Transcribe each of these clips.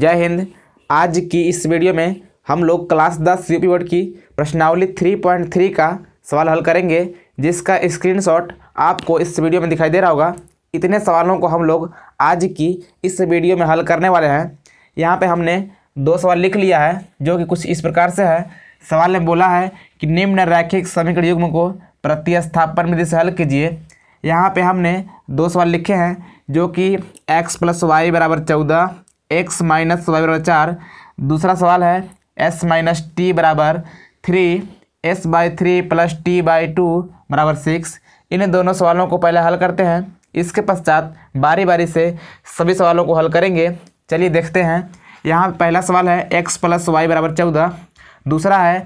जय हिंद आज की इस वीडियो में हम लोग क्लास दस यूपी बोर्ड की प्रश्नावली थ्री पॉइंट थ्री का सवाल हल करेंगे जिसका स्क्रीनशॉट आपको इस वीडियो में दिखाई दे रहा होगा इतने सवालों को हम लोग आज की इस वीडियो में हल करने वाले हैं यहाँ पे हमने दो सवाल लिख लिया है जो कि कुछ इस प्रकार से है सवाल में बोला है कि निम्न रैखिक समीकरण युग्म को प्रतिस्थापन विधि से हल कीजिए यहाँ पे हमने दो सवाल लिखे हैं जो कि x प्लस वाई बराबर चौदह एक्स माइनस वाई बराबर चार दूसरा सवाल है एस माइनस टी बराबर three s by three plus t by two बराबर सिक्स इन दोनों सवालों को पहले हल करते हैं इसके पश्चात बारी बारी से सभी सवालों को हल करेंगे चलिए देखते हैं यहाँ पहला सवाल है एक्स प्लस वाई बराबर चौदह दूसरा है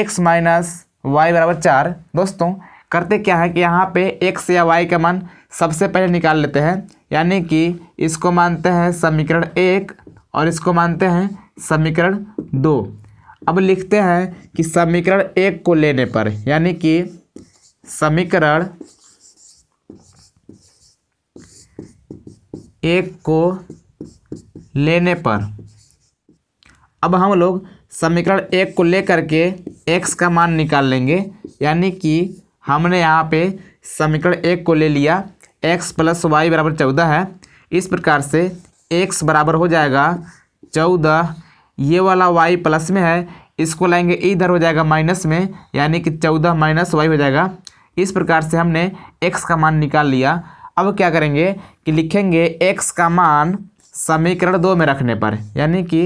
एक्स माइनस वाई बराबर चार दोस्तों करते क्या है कि यहाँ पे एक्स या वाई का मान सबसे पहले निकाल लेते हैं यानी कि इसको मानते हैं समीकरण एक और इसको मानते हैं समीकरण दो अब लिखते हैं कि समीकरण एक को लेने पर यानी कि समीकरण एक को लेने पर अब हम लोग समीकरण एक को लेकर के एक्स का मान निकाल लेंगे यानी कि हमने यहाँ पे समीकरण एक को ले लिया एक्स प्लस वाई बराबर चौदह है इस प्रकार से एक्स बराबर हो जाएगा चौदह ये वाला वाई प्लस में है इसको लाएंगे इधर हो जाएगा माइनस में यानी कि चौदह माइनस वाई हो जाएगा इस प्रकार से हमने एक्स का मान निकाल लिया अब क्या करेंगे कि लिखेंगे एक्स का मान समीकरण दो में रखने पर यानी कि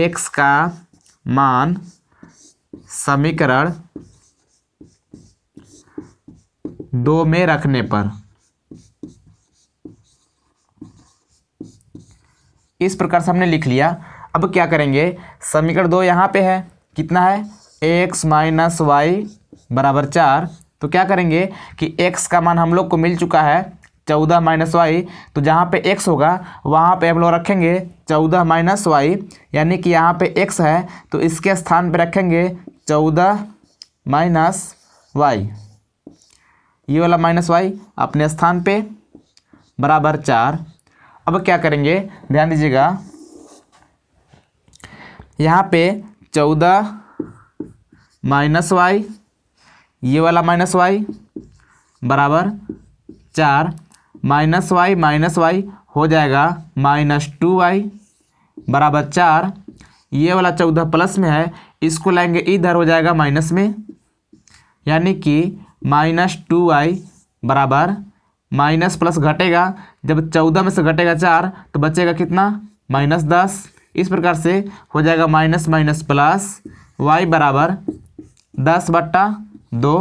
एक्स का मान समीकरण दो में रखने पर इस प्रकार से हमने लिख लिया अब क्या करेंगे समीकरण दो यहाँ पे है कितना है एक्स माइनस वाई बराबर चार तो क्या करेंगे कि एक्स का मान हम लोग को मिल चुका है चौदह माइनस वाई तो जहाँ पे x होगा वहाँ पे हम लोग रखेंगे चौदह माइनस वाई यानी कि यहाँ पे एक्स है तो इसके स्थान पे रखेंगे चौदह माइनस वाई ये वाला माइनस वाई अपने स्थान पे बराबर चार अब क्या करेंगे ध्यान दीजिएगा यहाँ पे चौदह माइनस वाई ये वाला माइनस वाई बराबर चार माइनस वाई माइनस वाई हो जाएगा माइनस टू वाई बराबर चार ये वाला चौदह प्लस में है इसको लाएंगे इधर हो जाएगा माइनस में यानी कि माइनस टू आई बराबर माइनस प्लस घटेगा जब चौदह में से घटेगा चार तो बचेगा कितना माइनस दस इस प्रकार से हो जाएगा माइनस माइनस प्लस वाई बराबर दस बट्टा दो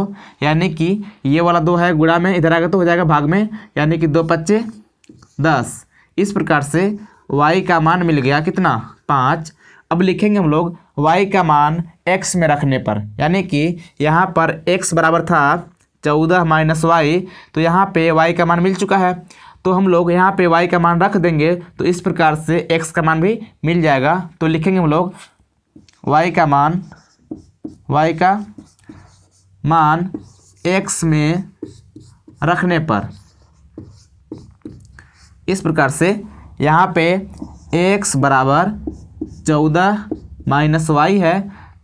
यानी कि ये वाला दो है गुड़ा में इधर आएगा तो हो जाएगा भाग में यानी कि दो पच्चे दस इस प्रकार से वाई का मान मिल गया कितना पाँच अब लिखेंगे हम लोग y का मान x में रखने पर यानी कि यहाँ पर x बराबर था चौदह माइनस वाई तो यहाँ पे y का मान मिल चुका है तो हम लोग यहाँ पे y का मान रख देंगे तो इस प्रकार से x का मान भी मिल जाएगा तो लिखेंगे हम लोग y का मान y का मान x में रखने पर इस प्रकार से यहाँ पे x बराबर चौदह माइनस वाई है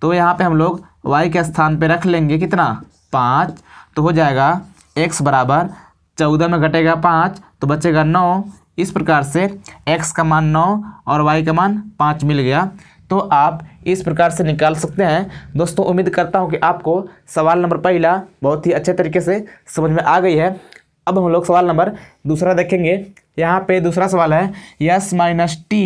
तो यहाँ पे हम लोग वाई के स्थान पे रख लेंगे कितना पाँच तो हो जाएगा एक्स बराबर चौदह में घटेगा पाँच तो बचेगा नौ इस प्रकार से एक्स का मान नौ और वाई का मान पाँच मिल गया तो आप इस प्रकार से निकाल सकते हैं दोस्तों उम्मीद करता हूँ कि आपको सवाल नंबर पहला बहुत ही अच्छे तरीके से समझ में आ गई है अब हम लोग सवाल नंबर दूसरा देखेंगे यहाँ पे दूसरा सवाल है यस माइनस टी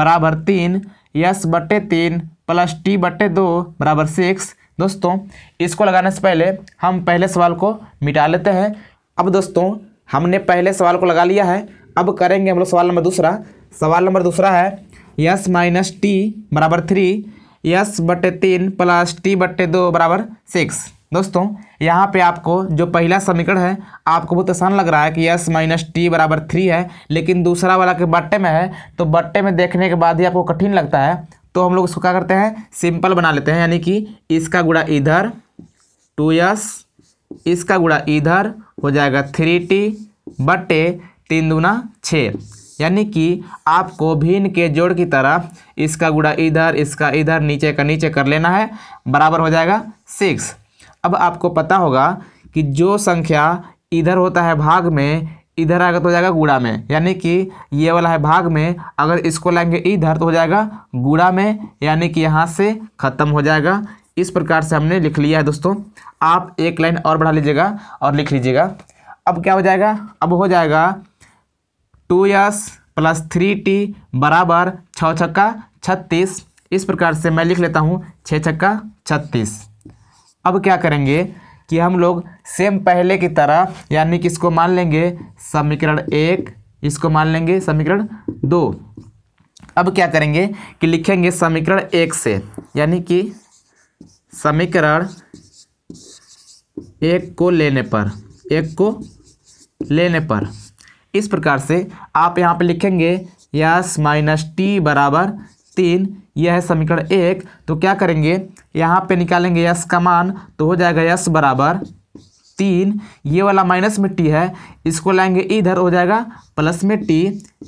बराबर तीन यस बट्टे तीन प्लस टी बट्टे दो बराबर सिक्स दोस्तों इसको लगाने से पहले हम पहले सवाल को मिटा लेते हैं अब दोस्तों हमने पहले सवाल को लगा लिया है अब करेंगे हम लोग सवाल नंबर दूसरा सवाल नंबर दूसरा है यस माइनस टी बराबर थ्री यस बट्टे तीन प्लस टी बट्टे दो बराबर सिक्स दोस्तों यहाँ पे आपको जो पहला समीकरण है आपको बहुत आसान लग रहा है कि यस माइनस टी बराबर थ्री है लेकिन दूसरा वाला के बट्टे में है तो बट्टे में देखने के बाद ही आपको कठिन लगता है तो हम लोग इसको क्या करते हैं सिंपल बना लेते हैं यानी कि इसका गुड़ा इधर टू यस इसका गुड़ा इधर हो जाएगा थ्री टी बट्टे तीन दुना छः यानी कि आपको भिन्न के जोड़ की तरह इसका गुड़ा इधर इसका इधर नीचे का नीचे कर लेना है बराबर हो जाएगा सिक्स अब आपको पता होगा कि जो संख्या इधर होता है भाग में इधर आएगा तो हो जाएगा गुड़ा में यानी कि ये वाला है भाग में अगर इसको लाएंगे इधर तो हो जाएगा गुड़ा में यानी कि यहाँ से ख़त्म हो जाएगा इस प्रकार से हमने लिख लिया है दोस्तों आप एक लाइन और बढ़ा लीजिएगा और लिख लीजिएगा अब क्या हो जाएगा अब हो जाएगा two s plus three t बराबर छः छक्का छत्तीस इस प्रकार से मैं लिख लेता हूँ छः छक्का छत्तीस अब क्या करेंगे कि हम लोग सेम पहले की तरह यानी कि इसको मान लेंगे समीकरण एक इसको मान लेंगे समीकरण दो अब क्या करेंगे कि लिखेंगे समीकरण एक से यानी कि समीकरण एक को लेने पर एक को लेने पर इस प्रकार से आप यहाँ पे लिखेंगे यस माइनस टी बराबर तीन यह है समीकरण एक तो क्या करेंगे यहाँ पे निकालेंगे यस का मान तो हो जाएगा यस बराबर तीन ये वाला माइनस में टी है इसको लाएंगे इधर हो जाएगा प्लस में टी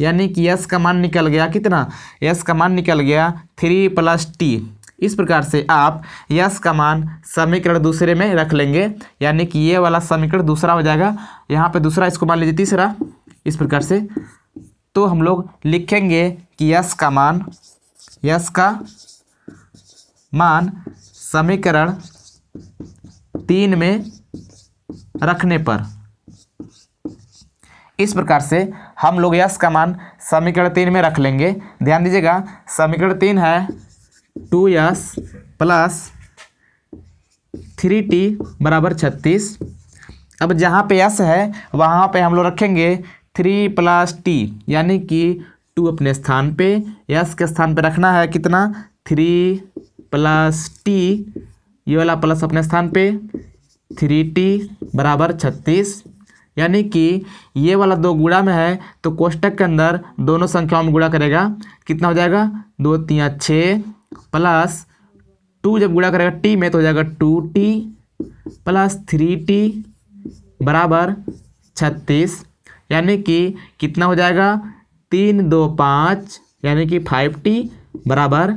यानी कि यस का मान निकल गया कितना यस का मान निकल गया थ्री प्लस टी इस प्रकार से आप यस का मान समीकरण दूसरे में रख लेंगे यानी कि ये वाला समीकरण दूसरा हो जाएगा यहाँ पर दूसरा इसको मान लीजिए तीसरा इस प्रकार से तो हम लोग लिखेंगे कि यस का मान यस का मान समीकरण तीन में रखने पर इस प्रकार से हम लोग यस का मान समीकरण तीन में रख लेंगे ध्यान दीजिएगा समीकरण तीन है two s plus three t बराबर छत्तीस अब जहाँ पे यस है वहाँ पे हम लोग रखेंगे थ्री प्लस टी यानी कि टू अपने स्थान पे यस के स्थान पे रखना है कितना थ्री प्लस टी ये वाला प्लस अपने स्थान पे थ्री टी बराबर छत्तीस यानी कि ये वाला दो गुड़ा में है तो कोष्टक के अंदर दोनों संख्याओं में गुड़ा करेगा कितना हो जाएगा दो तिया छः प्लस टू जब गुड़ा करेगा टी में तो हो जाएगा two t plus three t बराबर छत्तीस यानी कि कितना हो जाएगा तीन दो पाँच यानी कि फाइव टी बराबर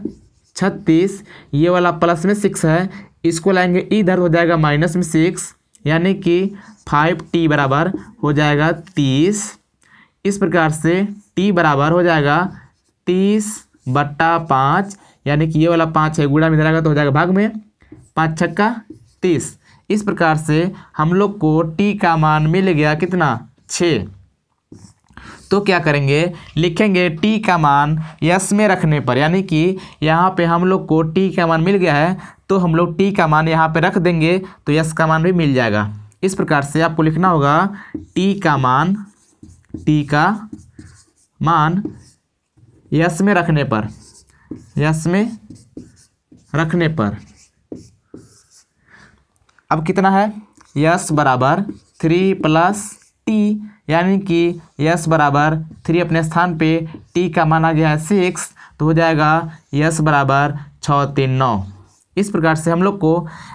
छत्तीस ये वाला प्लस में सिक्स है इसको लाएंगे इधर हो जाएगा माइनस में सिक्स यानी कि फाइव टी बराबर हो जाएगा तीस इस प्रकार से टी बराबर हो जाएगा तीस बट्टा पाँच यानी कि ये वाला पाँच है गुड़ा में धरागा तो हो जाएगा भाग में पाँच छक्का तीस इस प्रकार से हम लोग को टी का मान मिल गया कितना छः तो क्या करेंगे लिखेंगे टी का मान यस में रखने पर यानी कि यहाँ पे हम लोग को टी का मान मिल गया है तो हम लोग टी का मान यहाँ पे रख देंगे तो यस का मान भी मिल जाएगा इस प्रकार से आपको लिखना होगा टी का मान टी का मान यस में रखने पर यस में रखने पर अब कितना है यस बराबर थ्री प्लस टी यानी कि यस बराबर थ्री अपने स्थान पे टी का माना गया है सिक्स तो हो जाएगा यस बराबर छः तीन नौ इस प्रकार से हम लोग को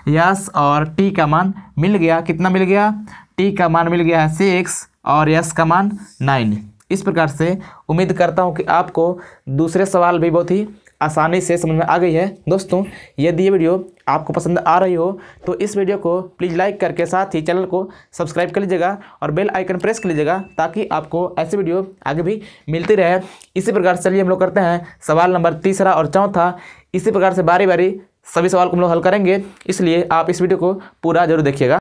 यस और टी का मान मिल गया कितना मिल गया टी का मान मिल गया है सिक्स और यस का मान नाइन इस प्रकार से उम्मीद करता हूँ कि आपको दूसरे सवाल भी बहुत ही आसानी से समझ में आ गई है दोस्तों यदि ये वीडियो आपको पसंद आ रही हो तो इस वीडियो को प्लीज़ लाइक करके साथ ही चैनल को सब्सक्राइब कर लीजिएगा और बेल आइकन प्रेस कर लीजिएगा ताकि आपको ऐसे वीडियो आगे भी मिलती रहे इसी प्रकार से चलिए हम लोग करते हैं सवाल नंबर तीसरा और चौथा इसी प्रकार से बारी बारी सभी सवाल को हम लोग हल करेंगे इसलिए आप इस वीडियो को पूरा जरूर देखिएगा